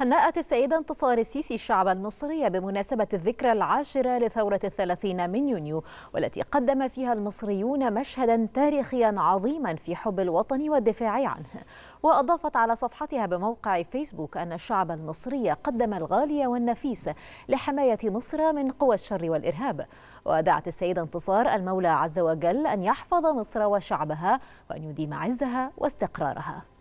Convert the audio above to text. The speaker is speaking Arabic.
هنأت السيدة انتصار السيسي الشعب المصري بمناسبة الذكرى العاشرة لثورة الثلاثين من يونيو والتي قدم فيها المصريون مشهدا تاريخيا عظيما في حب الوطن والدفاع عنه وأضافت على صفحتها بموقع فيسبوك أن الشعب المصري قدم الغالي والنفيس لحماية مصر من قوى الشر والإرهاب ودعت السيدة انتصار المولى عز وجل أن يحفظ مصر وشعبها وأن يديم عزها واستقرارها